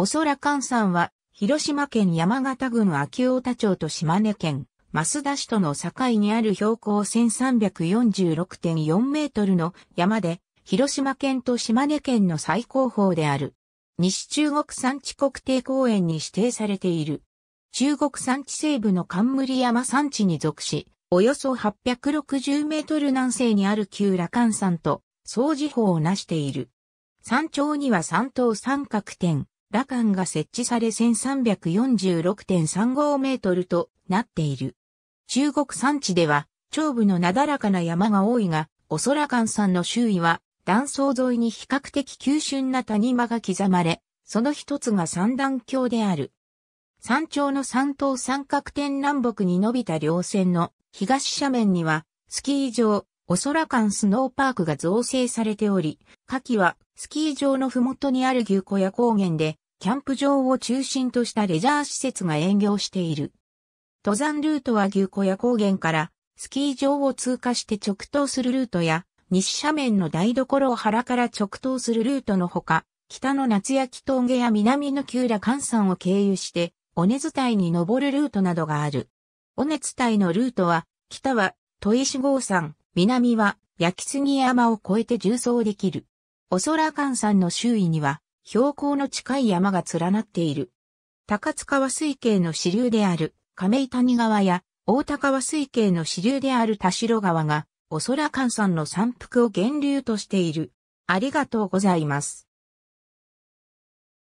おそらかんさんは、広島県山形郡秋太田町と島根県、増田市との境にある標高1346.4メートルの山で、広島県と島根県の最高峰である。西中国山地国定公園に指定されている。中国山地西部の冠山山地に属し、およそ860メートル南西にある旧羅漢山と、総寺法を成している。山頂には山頭三角点、羅漢が設置され1346.35メートルとなっている。中国山地では、長部のなだらかな山が多いが、おそらかん山の周囲は、断層沿いに比較的急峻な谷間が刻まれ、その一つが三段橋である。山頂の山東三角点南北に伸びた稜線の東斜面には、スキー場、おそらかんスノーパークが造成されており、夏季はスキー場のふもとにある牛湖や高原でキャンプ場を中心としたレジャー施設が営業している。登山ルートは牛小屋高原からスキー場を通過して直通するルートや西斜面の台所を原から直通するルートのほか、北の夏焼峠や南の旧羅関山を経由して尾根伝いに登るルートなどがある。尾根伝いのルートは北は戸石郷山、南は焼杉山を越えて縦走できる。おそら関山の周囲には標高の近い山が連なっている。高津川水系の支流である亀井谷川や大高川水系の支流である田代川が、おそらかん山の山腹を源流としている。ありがとうございます。